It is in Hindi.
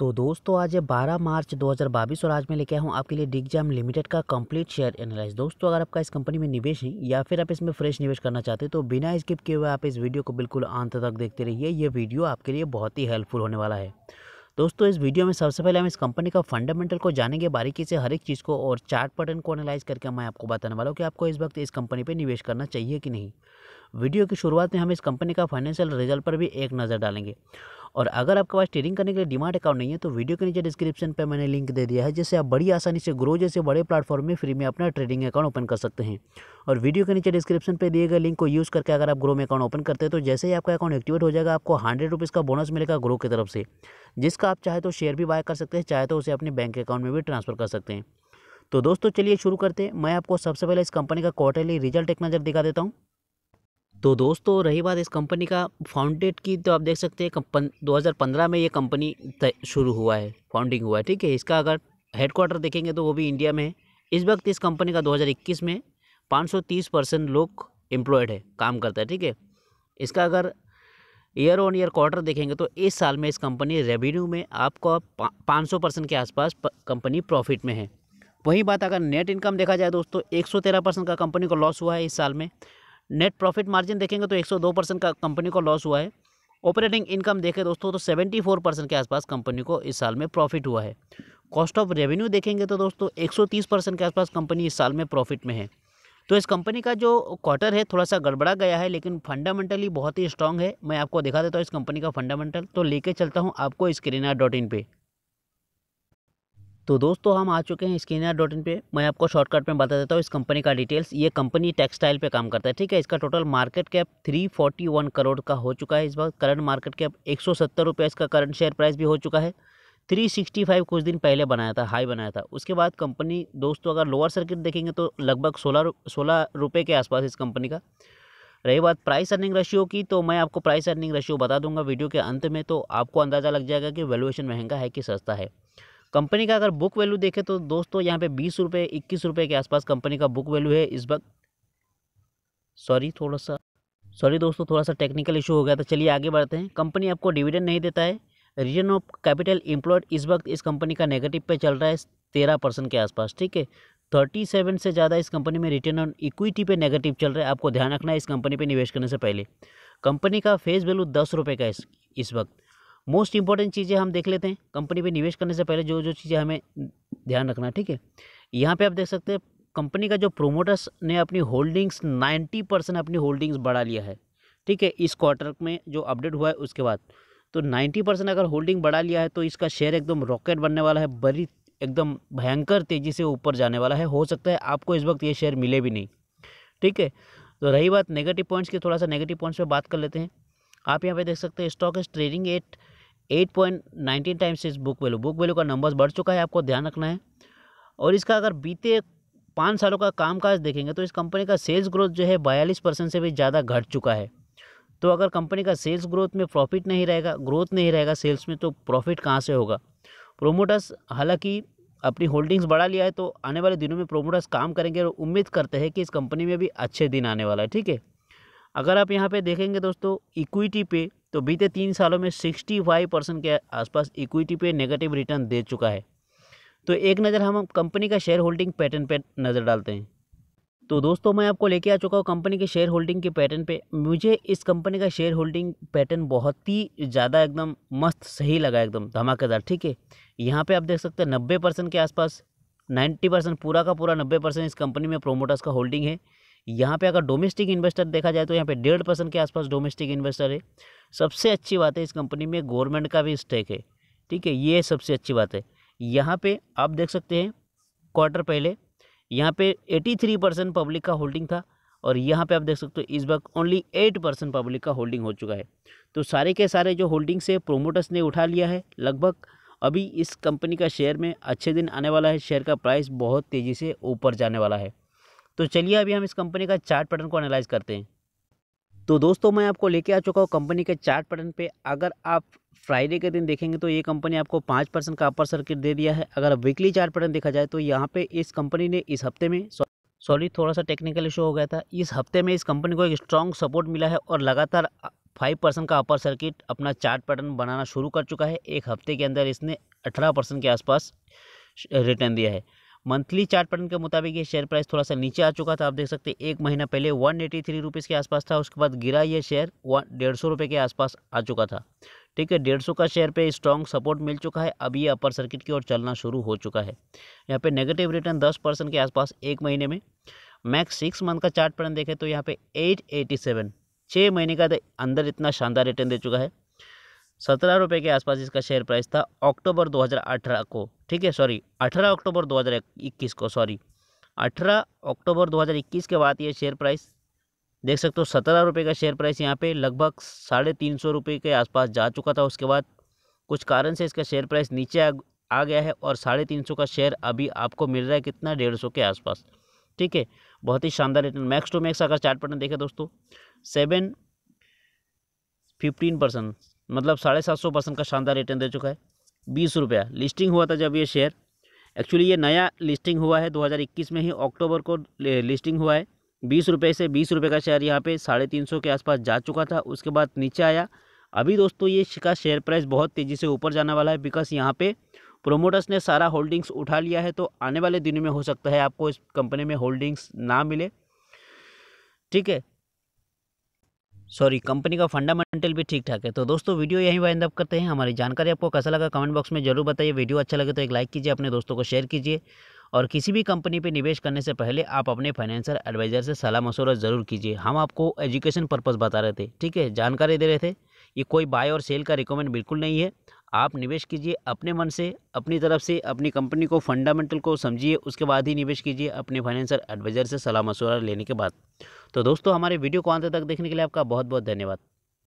तो दोस्तों आज है 12 मार्च 2022 और आज मैं लेके आया हूँ आपके लिए डिग्जाम लिमिटेड का कंप्लीट शेयर एनालिस दोस्तों अगर आपका इस कंपनी में निवेश है या फिर आप इसमें फ्रेश निवेश करना चाहते हैं तो बिना स्किप किए हुए आप इस वीडियो को बिल्कुल अंत तक देखते रहिए ये वीडियो आपके लिए बहुत ही हेल्पफुल होने वाला है दोस्तों इस वीडियो में सबसे पहले हम इस कंपनी का फंडामेंटल को जानेंगे बारीकी से हर एक चीज़ को और चार्ट पैटर्न को एनालाइज करके मैं आपको बताने वाला हूँ कि आपको इस वक्त इस कंपनी पर निवेश करना चाहिए कि नहीं वीडियो की शुरुआत में हम इस कंपनी का फाइनेंशियल रिजल्ट पर भी एक नज़र डालेंगे और अगर आपके पास ट्रेडिंग करने के लिए डिमांड अकाउंट नहीं है तो वीडियो के नीचे डिस्क्रिप्शन पर मैंने लिंक दे दिया है जिससे आप बड़ी आसानी से ग्रो जैसे बड़े प्लेटफॉर्म में फ्री में अपना ट्रेडिंग अकाउंट ओपन कर सकते हैं और वीडियो के नीचे डिस्क्रिप्शन पर दिए गए लिंक को यूज़ करके अगर आप ग्रो में अकाउंट ओपन करते हैं तो जैसे ही आपका अकाउंट एक्टिवेट हो जाएगा आपको हंड्रेड का बोनस मिलेगा ग्रो की तरफ से जिसका आप चाहे तो शेयर भी बाय कर सकते हैं चाहे तो उसे अपने बैंक अकाउंट में भी ट्रांसफर कर सकते हैं तो दोस्तों चलिए शुरू करते हैं मैं आपको सबसे पहले इस कंपनी का क्वार्टरली रिजल्ट एक नज़र दिखा देता हूँ तो दोस्तों रही बात इस कंपनी का फाउंडेड की तो आप देख सकते हैं दो में ये कंपनी शुरू हुआ है फाउंडिंग हुआ है ठीक है इसका अगर हेडक्वार्टर देखेंगे तो वो भी इंडिया में है इस वक्त इस कंपनी का 2021 में 530 परसेंट लोग एम्प्लॉयड है काम करता है ठीक है इसका अगर ईयर ऑन ईयर क्वार्टर देखेंगे तो इस साल में इस कंपनी रेवेन्यू में आपको पाँच सौ परसेंट के आसपास कंपनी प्रॉफिट में है वहीं बात अगर नेट इनकम देखा जाए दोस्तों एक सौ तेरह परसेंट का कंपनी को लॉस हुआ है इस साल में नेट प्रॉफिट मार्जिन देखेंगे तो 102 परसेंट का कंपनी को लॉस हुआ है ऑपरेटिंग इनकम देखें दोस्तों तो 74 परसेंट के आसपास कंपनी को इस साल में प्रॉफिट हुआ है कॉस्ट ऑफ रेवेन्यू देखेंगे तो दोस्तों एक परसेंट के आसपास कंपनी इस साल में प्रॉफिट में है तो इस कंपनी का जो क्वार्टर है थोड़ा सा गड़बड़ा गया है लेकिन फंडामेंटली बहुत ही स्ट्रांग है मैं आपको दिखा देता हूँ इस कंपनी का फंडामेंटल तो लेके चलता हूँ आपको स्क्रीनर डॉट इन पर तो दोस्तों हम आ चुके हैं स्किनर डॉट इन पर मैं आपको शॉर्टकट में बता देता हूँ इस कंपनी का डिटेल्स ये कंपनी टेक्सटाइल पे काम करता है ठीक है इसका टोटल मार्केट कैप 341 करोड़ का हो चुका है इस बार करंट मार्केट कैप एक सौ इसका करंट शेयर प्राइस भी हो चुका है 365 कुछ दिन पहले बनाया था हाई बनाया था उसके बाद कंपनी दोस्तों अगर लोअर सर्किट देखेंगे तो लगभग सोलह सोलह रुपये के आसपास इस कंपनी का रही बात प्राइस अर्निंग रेशियो की तो मैं आपको प्राइस अर्निंग रेशियो बता दूंगा वीडियो के अंत में तो आपको अंदाज़ा लग जाएगा कि वैल्यूएशन महंगा है कि सस्ता है कंपनी का अगर बुक वैल्यू देखें तो दोस्तों यहाँ पे बीस रुपये इक्कीस रुपये के आसपास कंपनी का बुक वैल्यू है इस वक्त सॉरी थोड़ा सा सॉरी दोस्तों थोड़ा सा टेक्निकल इशू हो गया था चलिए आगे बढ़ते हैं कंपनी आपको डिविडेंड नहीं देता है रिटर्न ऑफ कैपिटल इम्प्लॉयड इस वक्त इस कंपनी का नेगेटिव पे चल रहा है तेरह परसेंट के आसपास ठीक है थर्टी सेवन से ज़्यादा इस कंपनी में रिटर्न ऑन इक्विटी पे नेगेटिव चल रहा है आपको ध्यान रखना है इस कंपनी पे निवेश करने से पहले कंपनी का फेस वैल्यू दस रुपये का है इस वक्त मोस्ट इंपॉर्टेंट चीज़ें हम देख लेते हैं कंपनी पे निवेश करने से पहले जो जो चीज़ें हमें ध्यान रखना है ठीक है यहाँ पे आप देख सकते हैं कंपनी का जो प्रोमोटर्स ने अपनी होल्डिंग्स नाइन्टी परसेंट अपनी होल्डिंग्स बढ़ा लिया है ठीक है इस क्वार्टर में जो अपडेट हुआ है उसके बाद तो नाइन्टी परसेंट अगर होल्डिंग बढ़ा लिया है तो इसका शेयर एकदम रॉकेट बनने वाला है बड़ी एकदम भयंकर तेज़ी से ऊपर जाने वाला है हो सकता है आपको इस वक्त ये शेयर मिले भी नहीं ठीक है तो रही बात नेगेटिव पॉइंट्स की थोड़ा सा नेगेटिव पॉइंट्स पर बात कर लेते हैं आप यहाँ पे देख सकते हैं stock is trading at eight point nineteen times its book value book value का नंबर्स बढ़ चुका है आपको ध्यान रखना है और इसका अगर बीते पाँच सालों का कामकाज देखेंगे तो इस कंपनी का सेल्स ग्रोथ जो है बयालीस परसेंट से भी ज़्यादा घट चुका है तो अगर कंपनी का सेल्स ग्रोथ में प्रॉफिट नहीं रहेगा ग्रोथ नहीं रहेगा सेल्स में तो प्रॉफिट कहाँ से होगा प्रोमोटर्स हालांकि अपनी होल्डिंग्स बढ़ा लिया है तो आने वाले दिनों में प्रोमोटर्स काम करेंगे और उम्मीद करते हैं कि इस कंपनी में भी अच्छे दिन आने वाला है ठीक है अगर आप यहाँ पर देखेंगे दोस्तों इक्विटी पे तो बीते तीन सालों में सिक्सटी फाइव परसेंट के आसपास इक्विटी पे नेगेटिव रिटर्न दे चुका है तो एक नज़र हम कंपनी का शेयर होल्डिंग पैटर्न पर नज़र डालते हैं तो दोस्तों मैं आपको लेके आ चुका हूँ कंपनी के शेयर होल्डिंग के पैटर्न पे मुझे इस कंपनी का शेयर होल्डिंग पैटर्न बहुत ही ज़्यादा एकदम मस्त सही लगा एकदम धमाकेदार ठीक है यहाँ पे आप देख सकते हैं नब्बे परसेंट के आसपास नाइन्टी परसेंट पूरा का पूरा नब्बे परसेंट इस कंपनी में प्रोमोटर्स का होल्डिंग है यहाँ पे अगर डोमेस्टिक इन्वेस्टर देखा जाए तो यहाँ पे डेढ़ परसेंट के आसपास डोमेस्टिक इन्वेस्टर है सबसे अच्छी बात है इस कंपनी में गवर्नमेंट का भी स्टेक है ठीक है ये सबसे अच्छी बात है यहाँ पे आप देख सकते हैं क्वार्टर पहले यहाँ पे 83 परसेंट पब्लिक का होल्डिंग था और यहाँ पे आप देख सकते हो इस वक्त ओनली एट परसेंट पब्लिक का होल्डिंग हो चुका है तो सारे के सारे जो होल्डिंग्स है प्रोमोटर्स ने उठा लिया है लगभग अभी इस कंपनी का शेयर में अच्छे दिन आने वाला है शेयर का प्राइस बहुत तेज़ी से ऊपर जाने वाला है तो चलिए अभी हम इस कंपनी का चार्ट पैटर्न को एनालाइज करते हैं तो दोस्तों मैं आपको लेके आ चुका हूँ कंपनी के चार्ट पैटर्न पे अगर आप फ्राइडे के दिन देखेंगे तो ये कंपनी आपको पाँच परसेंट का अपर सर्किट दे दिया है अगर वीकली चार्ट पैटर्न देखा जाए तो यहाँ पे इस कंपनी ने इस हफ्ते में सॉरी थोड़ा सा टेक्निकल इशू हो गया था इस हफ्ते में इस कंपनी को एक स्ट्रॉन्ग सपोर्ट मिला है और लगातार फाइव परसेंट का अपर सर्किट अपना चार्ट पैटर्न बनाना शुरू कर चुका है एक हफ्ते के अंदर इसने अठारह परसेंट के आसपास रिटर्न दिया है मंथली चार्ट पैटर्न के मुताबिक ये शेयर प्राइस थोड़ा सा नीचे आ चुका था आप देख सकते हैं एक महीना पहले वन एटी थ्री रुपीज़ के आसपास था उसके बाद गिरा ये शेयर वन डेढ़ सौ रुपये के आसपास आ चुका था ठीक है डेढ़ सौ का शेयर पे स्ट्रॉन्ग सपोर्ट मिल चुका है अब ये अपर सर्किट की ओर चलना शुरू हो चुका है यहाँ पर नेगेटिव रिटर्न दस परसेंट के आसपास एक महीने में मैक्स सिक्स मंथ का चार्ट पैटर्न देखें तो यहाँ पे एट एटी सेवन छः महीने का अंदर इतना शानदार रिटर्न दे चुका है सत्रह रुपये के आसपास इसका शेयर प्राइस था अक्टूबर 2018 को ठीक है सॉरी 18 अक्टूबर 2021 को सॉरी 18 अक्टूबर 2021 के बाद ये शेयर प्राइस देख सकते हो सत्रह रुपये का शेयर प्राइस यहाँ पे लगभग साढ़े तीन सौ रुपये के आसपास जा चुका था उसके बाद कुछ कारण से इसका शेयर प्राइस नीचे आ, आ गया है और साढ़े तीन सौ का शेयर अभी आपको मिल रहा है कितना डेढ़ सौ के आसपास ठीक है बहुत ही शानदार रिटर्न मैक्स टू मैक्स अगर चार्ट पैटर्न देखें दोस्तों सेवन फिफ्टीन परसेंट मतलब साढ़े सात सौ परसेंट का शानदार रिटर्न दे चुका है बीस रुपया लिस्टिंग हुआ था जब ये शेयर एक्चुअली ये नया लिस्टिंग हुआ है 2021 में ही अक्टूबर को लिस्टिंग हुआ है बीस रुपये से बीस रुपये का शेयर यहाँ पे साढ़े तीन सौ के आसपास जा चुका था उसके बाद नीचे आया अभी दोस्तों ये का शेयर प्राइस बहुत तेज़ी से ऊपर जाने वाला है बिकॉज यहाँ पर प्रोमोटर्स ने सारा होल्डिंग्स उठा लिया है तो आने वाले दिनों में हो सकता है आपको इस कंपनी में होल्डिंग्स ना मिले ठीक है सॉरी कंपनी का फंडामेंटल भी ठीक ठाक है तो दोस्तों वीडियो यहीं वाइंड अप करते हैं हमारी जानकारी आपको कैसा लगा कमेंट बॉक्स में जरूर बताइए वीडियो अच्छा लगे तो एक लाइक कीजिए अपने दोस्तों को शेयर कीजिए और किसी भी कंपनी पर निवेश करने से पहले आप अपने फाइनेंशियल एडवाइज़र से सलाह मशवरा ज़रूर कीजिए हम आपको एजुकेशन पर्पज़ बता रहे थे ठीक है जानकारी दे रहे थे ये कोई बाय और सेल का रिकमेंड बिल्कुल नहीं है आप निवेश कीजिए अपने मन से अपनी तरफ से अपनी कंपनी को फंडामेंटल को समझिए उसके बाद ही निवेश कीजिए अपने फाइनेंशियल एडवाइज़र से सलाह मशवरा लेने के बाद तो दोस्तों हमारे वीडियो को आंत तक देखने के लिए आपका बहुत बहुत धन्यवाद